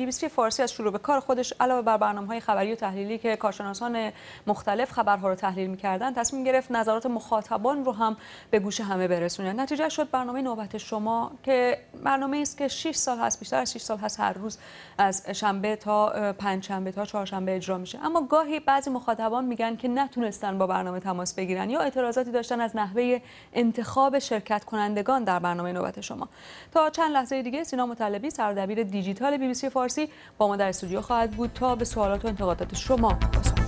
بیبیسی فارسی از شروع به کار خودش علاوه بر برنامه های خبری و تحلیلی که کارشناسان مختلف خبرها رو تحلیل میکردن تصمیم گرفت نظرات مخاطبان رو هم به گوش همه برسونه نتیجه شد برنامه نوبت شما که برنامه است که 6 سال هست بیشتر از 6 سال هست هر روز از شنبه تا پنج شنبه تا چهارشنبه اجرا میشه اما گاهی بعضی مخاطبان میگن که نتونستن با برنامه تماس بگیرن یا اعتراضاتی داشتن از نحوه انتخاب شرکت کنندگان در برنامه نوبت شما تا چند لحظه دیگه سینا مطلبی سردبیر دیجیتال فارسی با ما در استودیو خواهد بود تا به سوالات و انتقادات شما پاسخ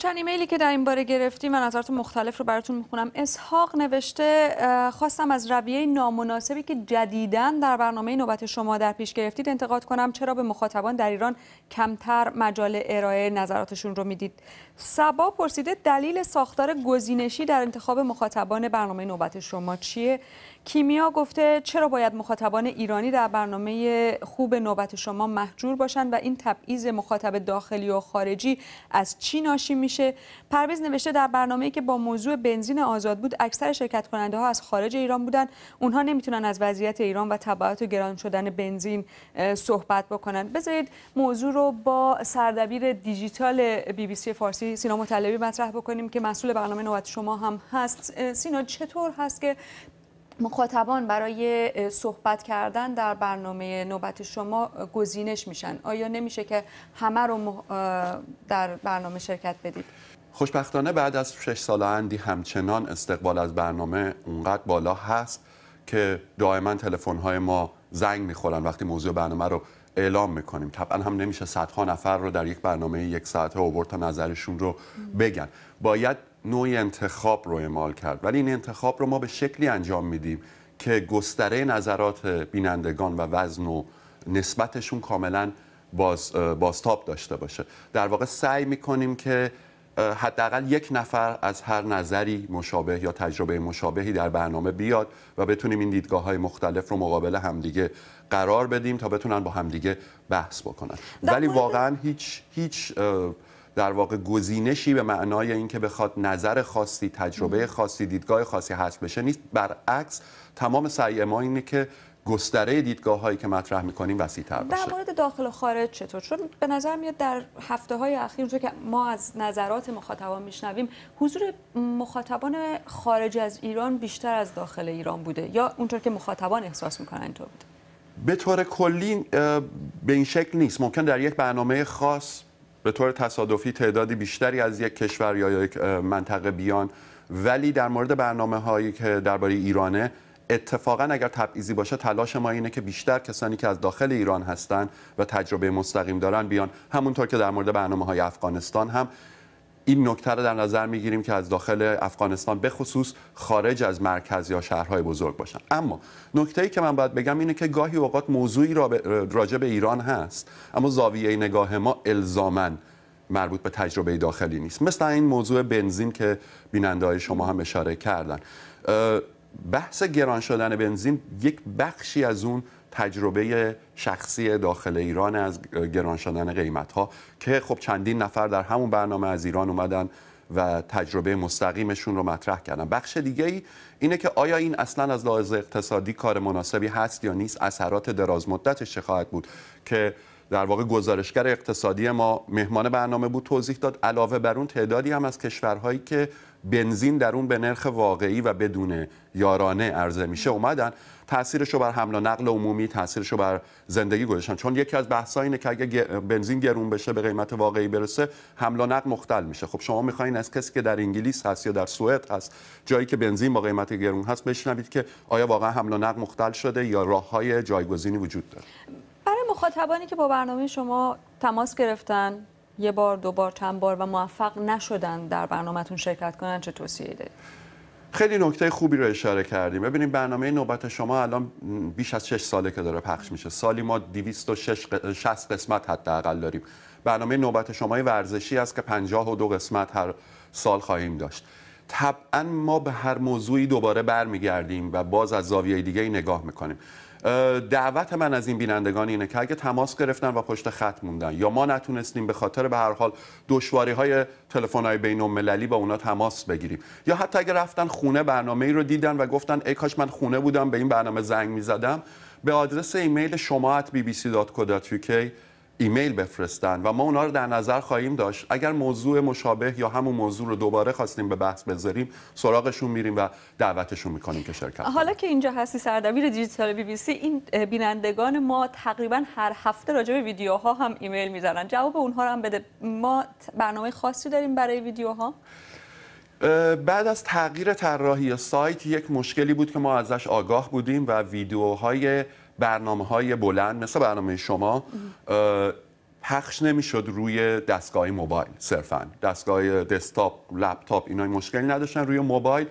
چند ایمیلی که در این باره گرفتیم و نظرات مختلف رو براتون میخونم اسحاق نوشته خواستم از رویه نامناسبی که جدیدن در برنامه نوبت شما در پیش گرفتید انتقاد کنم چرا به مخاطبان در ایران کمتر مجال ارائه نظراتشون رو میدید سبا پرسیده دلیل ساختار گزینشی در انتخاب مخاطبان برنامه نوبت شما چیه کیمیا گفته چرا باید مخاطبان ایرانی در برنامه خوب نوبت شما محجور باشن و این تبعیض مخاطب داخلی و خارجی از چی ناشی میشه پرویز نوشته در برنامه‌ای که با موضوع بنزین آزاد بود اکثر شرکت کننده ها از خارج ایران بودن اونها نمیتونن از وضعیت ایران و تبعات و گران شدن بنزین صحبت بکنن بذارید موضوع رو با سردبیر دیجیتال بی بی سی فارسی سینا مطلبی مطرح بکنیم که مسئول برنامه نوبت شما هم هست سینا چطور هست که مخاطبان برای صحبت کردن در برنامه نوبت شما گزینش میشن آیا نمیشه که همه رو در برنامه شرکت بدید خوشبختانه بعد از شش سال اندی همچنان استقبال از برنامه اونقدر بالا هست که دائما تلفن های ما زنگ میخورن وقتی موضوع برنامه رو اعلام میکنیم طبعا هم نمیشه صدها نفر رو در یک برنامه یک ساعته آورد تا نظرشون رو بگن باید نوع انتخاب رو اعمال کرد ولی این انتخاب رو ما به شکلی انجام میدیم که گستره نظرات بینندگان و وزن و نسبتشون کاملا باز، بازتاب داشته باشه در واقع سعی میکنیم که حداقل یک نفر از هر نظری مشابه یا تجربه مشابهی در برنامه بیاد و بتونیم این دیدگاه های مختلف رو مقابل همدیگه قرار بدیم تا بتونن با همدیگه بحث بکنن ولی واقعا هیچ هیچ در واقع گزینشی به معنای اینکه بخواد نظر خاصی تجربه خاصی دیدگاه خاصی هست بشه نیست برعکس تمام سعی ما اینه که گستره دیدگاه هایی که مطرح میکنیم وسیع تر باشه در مورد داخل و خارج چطور چون به نظر میاد در هفته های اخیر که ما از نظرات مخاطبان میشنویم حضور مخاطبان خارج از ایران بیشتر از داخل ایران بوده یا اونطور که مخاطبان احساس میکنن اینطور بوده به طور کلی به این شکل نیست ممکن در یک برنامه خاص به طور تصادفی تعدادی بیشتری از یک کشور یا یک منطقه بیان ولی در مورد برنامه هایی که درباره ایرانه اتفاقا اگر تبعیضی باشه تلاش ما اینه که بیشتر کسانی که از داخل ایران هستن و تجربه مستقیم دارن بیان همونطور که در مورد برنامه های افغانستان هم این نکته رو در نظر میگیریم که از داخل افغانستان به خصوص خارج از مرکز یا شهرهای بزرگ باشن اما نکته ای که من باید بگم اینه که گاهی اوقات موضوعی راجع به ایران هست اما زاویه نگاه ما الزامن مربوط به تجربه داخلی نیست مثل این موضوع بنزین که بیننده های شما هم اشاره کردن بحث گران شدن بنزین یک بخشی از اون تجربه شخصی داخل ایران از گران شدن قیمت ها که خب چندین نفر در همون برنامه از ایران اومدن و تجربه مستقیمشون رو مطرح کردن بخش دیگه ای اینه که آیا این اصلا از لحاظ اقتصادی کار مناسبی هست یا نیست اثرات دراز مدتش چه خواهد بود که در واقع گزارشگر اقتصادی ما مهمان برنامه بود توضیح داد علاوه بر اون تعدادی هم از کشورهایی که بنزین در اون به نرخ واقعی و بدون یارانه عرضه میشه اومدن تاثیرش رو بر حمل و نقل عمومی تاثیرش رو بر زندگی گذاشتن چون یکی از بحث‌ها اینه که اگه بنزین گرون بشه به قیمت واقعی برسه حمل و نقل مختل میشه خب شما میخواین از کسی که در انگلیس هست یا در سوئد هست جایی که بنزین با قیمت گرون هست بشنوید که آیا واقعا حمل و نقل مختل شده یا راههای جایگزینی وجود داره برای مخاطبانی که با برنامه شما تماس گرفتن یه بار دو بار چند بار و موفق نشدن در برنامهتون شرکت کنن چه توصیه خیلی نکته خوبی رو اشاره کردیم ببینیم برنامه نوبت شما الان بیش از 6 ساله که داره پخش میشه سالی ما 260 قسمت حداقل داریم برنامه نوبت شما ورزشی است که 52 قسمت هر سال خواهیم داشت طبعا ما به هر موضوعی دوباره برمیگردیم و باز از زاویه دیگه نگاه میکنیم دعوت من از این بینندگان اینه که اگه تماس گرفتن و پشت خط موندن یا ما نتونستیم به خاطر به هر حال دشواری های تلفن های بین با اونا تماس بگیریم یا حتی اگه رفتن خونه برنامه ای رو دیدن و گفتن ای کاش من خونه بودم به این برنامه زنگ می زدم به آدرس ایمیل شما at bbc.co.uk ایمیل بفرستن و ما اونها رو در نظر خواهیم داشت اگر موضوع مشابه یا همون موضوع رو دوباره خواستیم به بحث بذاریم سراغشون میریم و دعوتشون میکنیم که شرکت حالا که اینجا هستی سردبیر دیجیتال بی بی سی این بینندگان ما تقریبا هر هفته راجع به ویدیوها هم ایمیل میزنن جواب اونها رو هم بده ما برنامه خاصی داریم برای ویدیوها بعد از تغییر طراحی سایت یک مشکلی بود که ما ازش آگاه بودیم و ویدیوهای برنامه های بلند مثل برنامه شما پخش نمیشد روی دستگاه موبایل صرفا دستگاه دسکتاپ لپتاپ اینا مشکلی نداشتن روی موبایل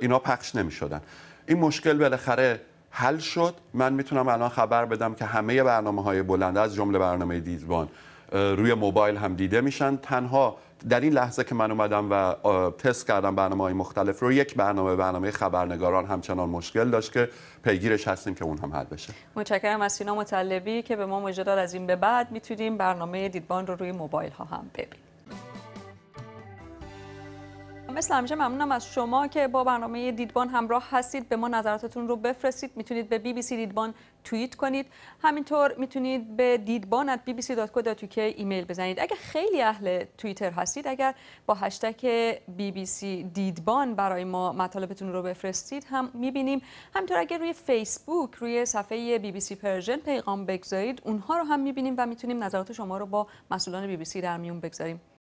اینا پخش نمیشدن این مشکل بالاخره حل شد من میتونم الان خبر بدم که همه برنامه های بلند از جمله برنامه دیزبان روی موبایل هم دیده میشن تنها در این لحظه که من اومدم و تست کردم برنامه های مختلف رو یک برنامه برنامه خبرنگاران همچنان مشکل داشت که پیگیرش هستیم که اون هم حل بشه متشکرم از سینا مطلبی که به ما مجداد از این به بعد میتونیم برنامه دیدبان رو روی موبایل ها هم ببینیم مثل همیشه ممنونم از شما که با برنامه دیدبان همراه هستید به ما نظراتتون رو بفرستید میتونید به بی بی سی دیدبان توییت کنید همینطور میتونید به دیدبان bbc.co.uk ایمیل بزنید اگر خیلی اهل توییتر هستید اگر با هشتگ bbc دیدبان برای ما مطالبتون رو بفرستید هم میبینیم همینطور اگر روی فیسبوک روی صفحه bbc پرژن پیغام بگذارید اونها رو هم میبینیم و میتونیم نظرات شما رو با مسئولان bbc در میون بگذاریم